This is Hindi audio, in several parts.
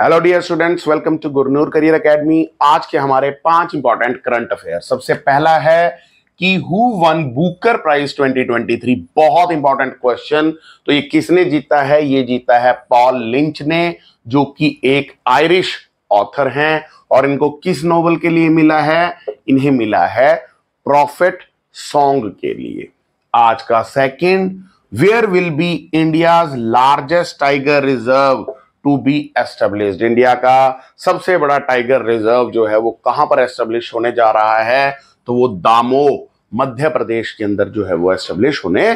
Hello dear students welcome to Gurnoor career academy आज के हमारे पांच इंपॉर्टेंट करंट अफेयर सबसे पहला है कि हु वन बुकर प्राइज 2023 बहुत इंपॉर्टेंट क्वेश्चन तो ये किसने जीता है ये जीता है पॉल लिंच ने जो कि एक आयरिश ऑथर हैं और इनको किस नोवेल के लिए मिला है इन्हें मिला है प्रॉफिट सॉन्ग के लिए आज का second where will be India's largest tiger reserve to be establish India का सबसे बड़ा टाइगर रिजर्व जो है वो कहां पर एस्टेब्लिश होने जा रहा है तो वो दामो मध्य प्रदेश के अंदर जो है वो एस्टेब्लिश होने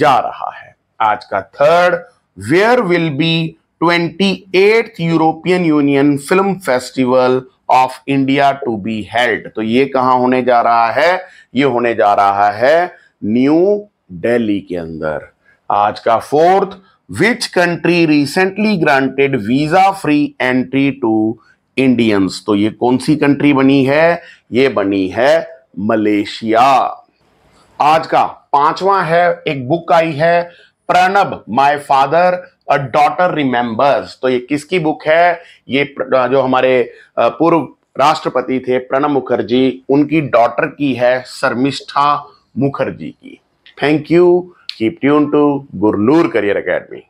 जा रहा है आज का third where will be twenty eight European Union film festival of India to be held तो ये कहा होने जा रहा है ये होने जा रहा है न्यू दिल्ली के अंदर आज का fourth which country recently granted visa free entry to Indians तो ये कौन सी कंट्री बनी है ये बनी है मलेशिया आज का पांचवा है एक बुक आई है Pranab my father a daughter remembers तो ये किसकी बुक है ये जो हमारे पूर्व राष्ट्रपति थे प्रणब मुखर्जी उनकी डॉटर की है शर्मिष्ठा मुखर्जी की thank you keep tuned to Gurnoor Career Academy.